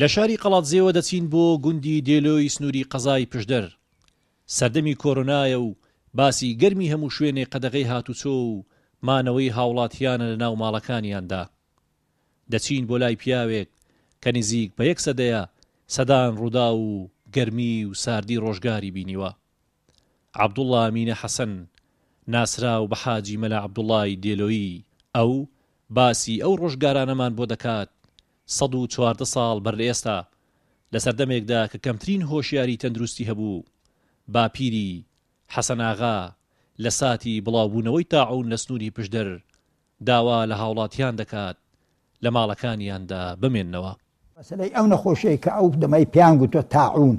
لە شاری قەڵاتزیێوە دەچین بۆ گوندی دێلۆی سنووری قەزای پشدەر سەردەمی کۆرۆنایە و باسی گەرمی هەموو شوێنێ قەدەغی هاتوچۆ و مانەوەی هاوڵاتیانە لە ناو ماڵەکانیاندا دەچین بۆ لای پیاوێک کە نزیک بە یەک سەدەیە سەدان ڕوودا و گەرمی و ساردی ڕۆژگاری بینیوە عبدوڵڵا مینە حەسەن ناسرا و بە حاجی مەلا عبدوڵای دێلۆیی ئەو باسی ئەو ڕۆژگارانەمان بۆ دەکات چواردە ساڵ بەر ئێستا لە سەردەمێکدا کە کەمترین هۆشیاری تەندروستی هەبوو باپیری حەسەناغا لە ساتی بڵاوبوونەوەی تاعون لە سنووری پشدەر داوا لە هاوڵاتیان دەکات لە ماڵەکانیاندا بمێننەوە مەسلەی ئەو نەخۆشەیە کە ئەو دەمەی پیان گوتوە تاعون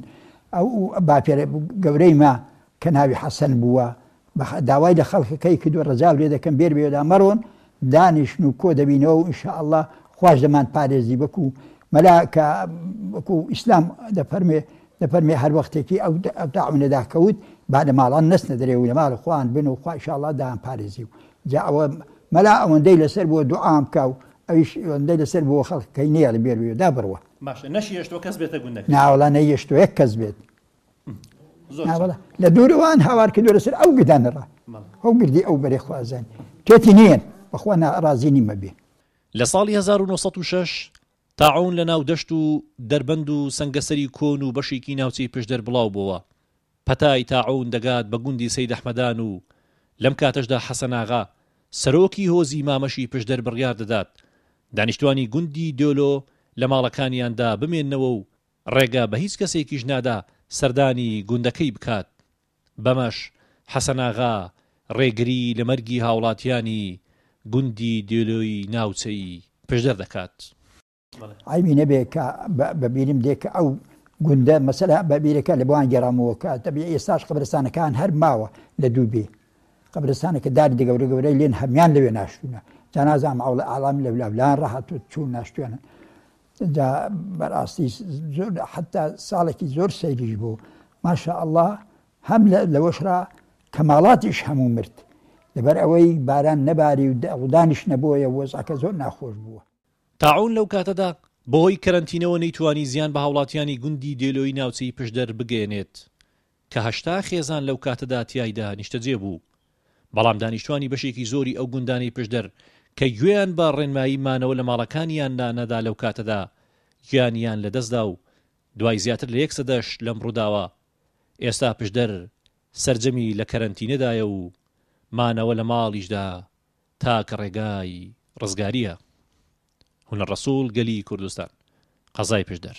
ئەو باپێرە گەورەی ما کە ناوی حەسەن بووە داوای لە خەڵکەکەی کە دو ڕزااو لێ دەکەم بێر بێدا مەڕۆن دانیشن و کۆ دەبینەوە انشاءله خوش دەمان پارێزی بکو مەلا کە وەکو ئیسلام دەفەرمێ دەفەرمێ هەر وەختێکی ئەو تاعمنەداکەوت با لە ماڵان نستە دەرێ و لە ماڵ خوان بن و خوشاءله داان پارێزی و جا ئەوە مەلا ئەوەندەی لەسەر بۆ دوعام کاو ئەوش ئەوەندەی لەسەر بۆ خەڵکەی نییە لە بێروێ دا بڕوە نەشیشتۆ کەس بێتە گوندە ناوەڵە نەیەشتۆ یەک کەس بێت لە دووروان هاوار کردو لەسەر ئەو گدانەڕە هەو گردی ئەو بەرێ خوازان تێتی نییە بەخوا ناڕازی نیمە بێ لە ساڵی 1960 تاعون لە ناو دەشت و دەربند و سنگەسەری کۆن و بەشێکی ناوچەی پشت دەربڵاو بووە پەتای تاعون دەگات بە گوندی سەی دەحمەدان و لەم کاتەشدا حەسەناغا سەرۆکی هۆزی مامەشی پشت دەر بڕیار دەدات دانیشتوانی گوندی دیۆلۆ لە ماڵەکانیاندا بمێننەوە و ڕێگا بە هیچ کەسێکیش نادا سەردانی گوندەکەی بکات بەمەش حەسەناغا ڕێگری لە مەرگی هاوڵاتیانی گوندی دیۆلۆی ناوچەی پشدەر دەکات ئایمی نەبێ کە بەبیرم دێک کە ئەو گوندە مەسەلا بەبیرەکە لە بوان گەرامەوە کە تەبی ئێستاش قبرستانەکان هەر ماوە لە دوو بێ قبرستانەکە دار دەگەورە گەورەی لێن هەمان لەوێ ناشتونە جانازام ئەوڵە ئاڵام لە بلاولان ڕاهات و چوون ناشتوێنن بەڕاستی زۆر حتا ساڵێکی زۆر سەیریش بوو ماشاء الله هەم لەوەشرا کەماڵاتیش هەموو مرد لەبەر ئەوەی باران نەباری و دانیش نەبووە وەزعکە زۆر ناخۆش بووە تاعون لەو کاتەدا بۆی کەرنتینەوە نەیتوانی زیان بە هاوڵاتیانی گوندی دێلۆی ناوچەی پشدەر بگەێنێت کە هەشتا خێزان لەو کاتەدا تایدا نیشتەجێ بوو بەڵام دانیشتوانی بەشێکی زۆری ئەو گوندانی پشدەر کە گوێیان بە ڕێنماییمانەوە لە ماڵەکانیاندا نەدا لەو کاتەدا گیانیان لەدەستدا و دوای زیاتر لە یەک سەدەش لەم ڕووداوە ئێستا پشدەر سرجەمی لە کەرنتینەدایە و مانەوە لە ماڵیشدا تاکە ڕێگای ڕزگاریە هونە ڕسوول گەلی کوردستان قەزای پشدەر